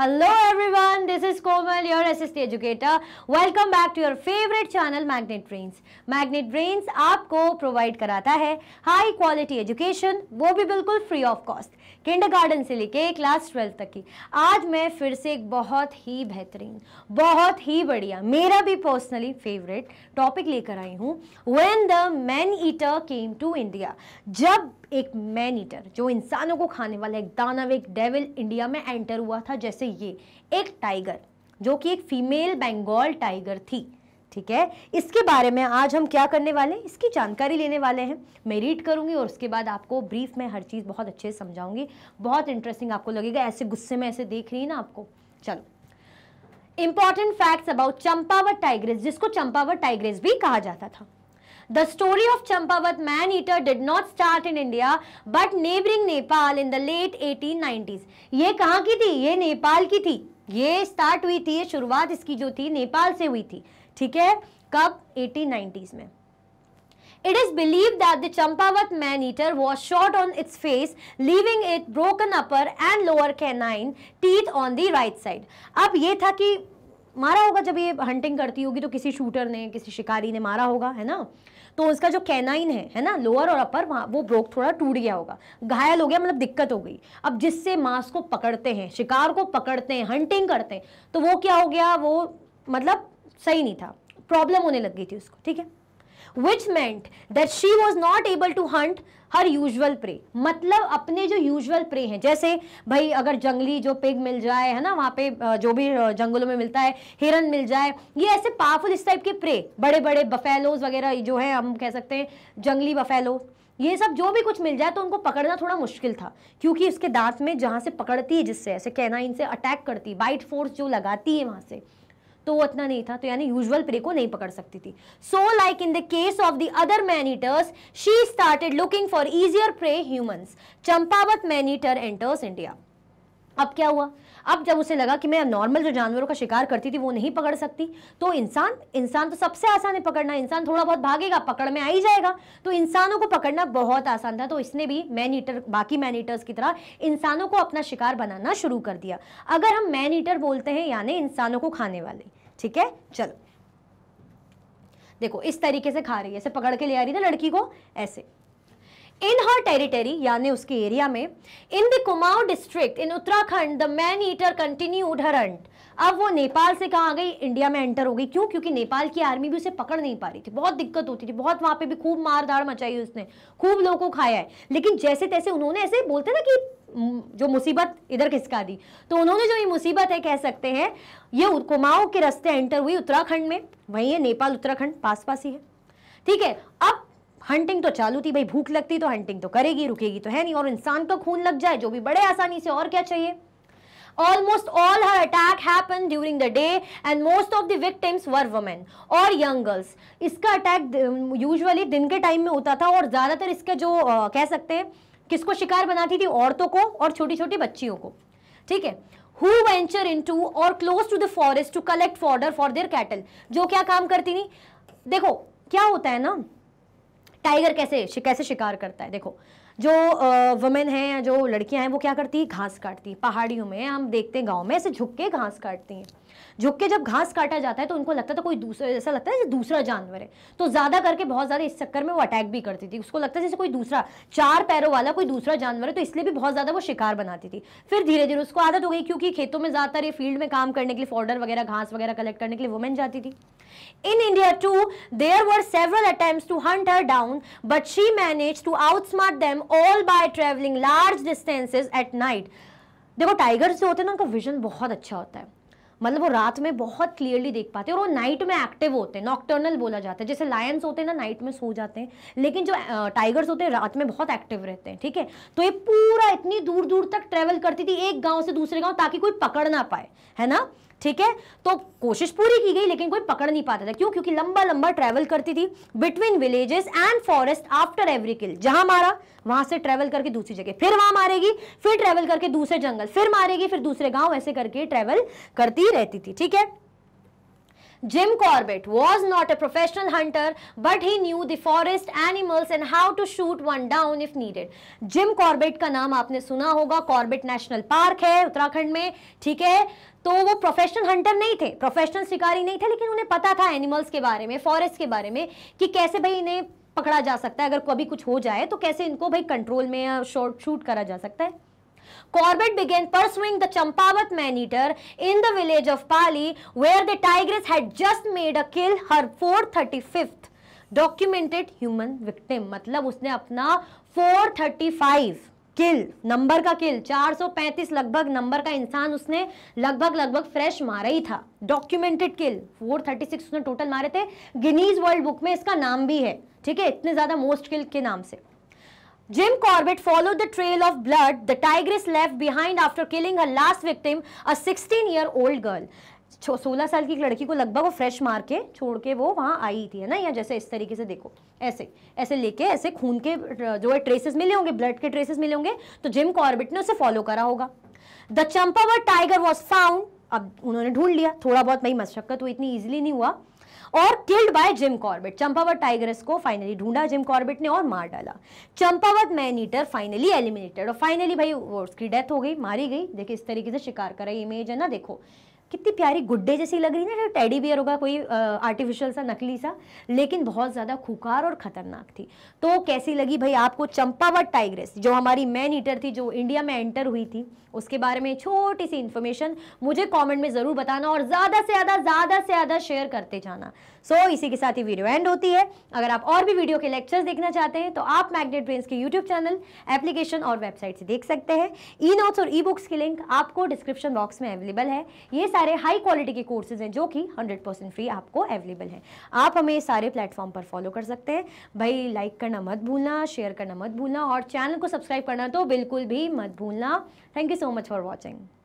Hello everyone, this is Komal, your SST educator. Welcome back to your favorite channel Magnet Brains. Magnet Brains आपको provide कराता है high quality education, वो भी बिल्कुल free of cost. Kindergarten से लेके class twelfth तक की आज मैं फिर से एक बहुत ही बेहतरीन बहुत ही बढ़िया मेरा भी पर्सनली फेवरेट टॉपिक लेकर आई हूँ when the man eater came to India जब एक मैन ईटर जो इंसानों को खाने वाला एक दानव एक डेविल इंडिया में एंटर हुआ था जैसे ये एक टाइगर जो कि एक फीमेल बंगाल टाइगर थी ठीक है इसके बारे में आज हम क्या करने वाले हैं इसकी जानकारी लेने वाले हैं मैं रीड करूंगी और उसके बाद आपको ब्रीफ में हर चीज़ बहुत अच्छे से समझाऊंगी बहुत इंटरेस्टिंग आपको लगेगा ऐसे गुस्से में ऐसे देख रही है ना आपको चलो important facts about Champawat tigress जिसको चंपावत टाइग्रेस भी कहा जाता था The story of Champavat man-eater did not start in India but neighboring Nepal in the late 1890s. ये कहाँ की थी ये नेपाल की थी ये स्टार्ट हुई थी ये शुरुआत इसकी जो थी नेपाल से हुई थी ठीक है कब 1890s में It is believed that the Champawat man-eater was shot on its face, leaving it broken upper and lower canine teeth on the right side. अब ये था कि मारा होगा जब ये हंटिंग करती होगी तो किसी शूटर ने किसी शिकारी ने मारा होगा है ना तो उसका जो कैनाइन है है ना लोअर और अपर वहाँ वो ब्रोक थोड़ा टूट गया होगा घायल हो गया मतलब दिक्कत हो गई अब जिससे मांस को पकड़ते हैं शिकार को पकड़ते हैं हंटिंग करते हैं तो वो क्या हो गया वो मतलब सही नहीं था प्रॉब्लम होने लग गई थी उसको ठीक है which meant that she was not able to hunt her usual prey मतलब अपने जो यूजल प्रे हैं जैसे भाई अगर जंगली जो पिग मिल जाए है ना वहाँ पे जो भी जंगलों में मिलता है हिरन मिल जाए ये ऐसे पावरफुल इस टाइप के प्रे बड़े बड़े बफेलोज वगैरह जो है हम कह सकते हैं जंगली बफेलो ये सब जो भी कुछ मिल जाए तो उनको पकड़ना थोड़ा मुश्किल था क्योंकि उसके दांत में जहाँ से पकड़ती है जिससे ऐसे कहना इनसे अटैक करती बाइट फोर्स जो लगाती है वहाँ से तो वो इतना नहीं था तो यानी यूजुअल प्रे को नहीं पकड़ सकती थी so like in the case of the other man eaters she started looking for easier prey humans Champawat man eater enters India अब क्या हुआ अब जब उसे लगा कि मैं नॉर्मल जो जानवरों का शिकार करती थी वो नहीं पकड़ सकती तो इंसान इंसान तो सबसे आसान है पकड़ना इंसान थोड़ा बहुत भागेगा पकड़ में आ ही जाएगा तो इंसानों को पकड़ना बहुत आसान था तो इसने भी मैन ईटर बाकी मैन ईटर्स की तरह इंसानों को अपना शिकार बनाना शुरू कर दिया अगर हम मैन ईटर बोलते हैं यानी इंसानों को खाने वाले ठीक है चलो देखो इस तरीके से खा रही है ऐसे पकड़ के ले आ रही ना लड़की को ऐसे इन हर टेरिटरी यानी उसके एरिया में in the Kumaon district in Uttarakhand the man eater continued her hunt अब वो नेपाल से कहाँ आ गई इंडिया में एंटर हो गई क्यों क्योंकि नेपाल की आर्मी भी उसे पकड़ नहीं पा रही थी बहुत दिक्कत होती थी बहुत वहाँ पे भी खूब मार धाड़ मचाई उसने खूब लोगों को खाया है लेकिन जैसे तैसे उन्होंने ऐसे बोलते ना कि जो मुसीबत इधर किसका दी तो उन्होंने जो ये मुसीबत है कह सकते हैं ये कुमाऊं के रस्ते एंटर हुई उत्तराखंड में वहीं है नेपाल उत्तराखंड पास पास ही है ठीक है अब हंटिंग तो चालू थी भाई भूख लगती तो हंटिंग तो करेगी रुकेगी तो है नहीं और इंसान का तो खून लग जाए जो भी बड़े आसानी से और क्या चाहिए almost all her attack happen during the day and most of the victims were women और यंग गर्ल्स इसका अटैक यूजुअली um, दिन के टाइम में होता था और ज़्यादातर इसके जो आ, uh, कह सकते हैं किसको शिकार बनाती थी औरतों को और छोटी छोटी बच्चियों को ठीक है who venture into or close to the forest to collect fodder for their cattle जो क्या काम करती नहीं देखो क्या होता है ना टाइगर कैसे कैसे शिकार करता है देखो जो वुमेन हैं या जो लड़कियां हैं वो क्या करती हैं घास काटती हैं पहाड़ियों में हम देखते हैं गाँव में ऐसे झुक के घास काटती हैं झुक के जब घास काटा जाता है तो उनको लगता था कोई दूसरा ऐसा लगता है जैसे दूसरा जानवर है तो ज़्यादा करके बहुत ज़्यादा इस चक्कर में वो अटैक भी करती थी उसको लगता है जैसे कोई दूसरा चार पैरों वाला कोई दूसरा जानवर है तो इसलिए भी बहुत ज़्यादा वो शिकार बनाती थी फिर धीरे धीरे उसको आदत हो गई क्योंकि खेतों में ज़्यादातर ये फील्ड में काम करने के लिए फॉर्डर वगैरह घास वगैरह कलेक्ट करने के लिए वुमेन जाती थी in India there were several सेवरल attempts to hunt her down but she manage to outsmart them all by travelling large distances at night देखो टाइगर्स जो होते हैं ना उनका विजन बहुत अच्छा होता है मतलब वो रात में बहुत क्लियरली देख पाते हैं और वो नाइट में एक्टिव होते हैं नॉक्टर्नल बोला जाता है जैसे लायंस होते हैं ना नाइट में सो जाते हैं लेकिन जो टाइगर्स होते हैं रात में बहुत एक्टिव रहते हैं ठीक है तो ये पूरा इतनी दूर दूर तक ट्रेवल करती थी एक गांव से दूसरे गांव ताकि कोई पकड़ ना पाए है ना ठीक है तो कोशिश पूरी की गई लेकिन कोई पकड़ नहीं पाता था क्यों क्योंकि लंबा लंबा ट्रैवल करती थी between villages and forest after every kill जहां मारा वहां से ट्रेवल करके दूसरी जगह फिर वहां मारेगी फिर ट्रेवल करके दूसरे जंगल फिर मारेगी फिर दूसरे गांव ऐसे करके ट्रेवल करती रहती थी ठीक है Jim Corbett was not a professional hunter, but he knew the forest animals and how to shoot one down if needed. Jim Corbett का नाम आपने सुना होगा कॉर्बेट नेशनल पार्क है उत्तराखंड में ठीक है तो वो प्रोफेशनल हंटर नहीं थे प्रोफेशनल शिकारी नहीं थे लेकिन उन्हें पता था एनिमल्स के बारे में फॉरेस्ट के बारे में कि कैसे भाई इन्हें पकड़ा जा सकता है अगर कभी कुछ हो जाए तो कैसे इनको भाई कंट्रोल में या शॉर्ट शूट करा जा सकता है Corbett began pursuing the Champavat man-eater in the village of Pali where the tigress had just made a kill her 435th documented human victim मतलब उसने अपना 435 किल नंबर का किल 435 लगभग नंबर का इंसान उसने लगभग लगभग फ्रेश मारा ही था डॉक्यूमेंटेड किल 436 उसने टोटल मारे थे गिनीज वर्ल्ड बुक में इसका नाम भी है ठीक है इतने ज्यादा मोस्ट किल के नाम से Jim Corbett follow the trail of blood the tigress left behind after killing a last victim a 16 year old girl सोलह साल की एक लड़की को लगभग वो फ्रेश मार के छोड़ के वो वहाँ आई थी है ना या जैसे इस तरीके से देखो ऐसे ऐसे लेके ऐसे खून के जो है ट्रेसेस मिले होंगे ब्लड के ट्रेसेस मिले होंगे तो जिम कॉर्बिट ने उसे फॉलो करा होगा the Champawat tiger was found अब उन्होंने ढूंढ लिया थोड़ा बहुत भाई मशक्कत हुई इतनी ईजिली नहीं हुआ और killed by Jim Corbett Champawat tigress को फाइनली ढूंढा जिम कॉर्बिट ने और मार डाला Champawat man eater finally eliminated और फाइनली भाई उसकी डेथ हो गई मारी गई देखिए इस तरीके से शिकार करा इमेज है ना देखो कितनी प्यारी गुड्डे जैसी लग रही है ना टेडी बियर होगा कोई आर्टिफिशियल सा नकली सा लेकिन बहुत ज़्यादा खुकार और ख़तरनाक थी तो कैसी लगी भाई आपको चंपावत टाइग्रेस जो हमारी मैन ईटर थी जो इंडिया में एंटर हुई थी उसके बारे में छोटी सी इन्फॉर्मेशन मुझे कमेंट में ज़रूर बताना और ज़्यादा से ज़्यादा ज़्यादा से ज़्यादा शेयर करते जाना सो so, इसी के साथ ही वीडियो एंड होती है अगर आप और भी वीडियो के लेक्चर्स देखना चाहते हैं तो आप मैग्नेट ब्रेन्स के यूट्यूब चैनल एप्लीकेशन और वेबसाइट से देख सकते हैं ई नोट्स और ई बुक्स की लिंक आपको डिस्क्रिप्शन बॉक्स में अवेलेबल है ये सारी सारे हाई क्वालिटी के कोर्सेज हैं जो कि 100 परसेंट फ्री आपको अवेलेबल हैं आप हमें सारे प्लेटफॉर्म पर फॉलो कर सकते हैं भाई लाइक करना मत भूलना शेयर करना मत भूलना और चैनल को सब्सक्राइब करना तो बिल्कुल भी मत भूलना thank you so much for watching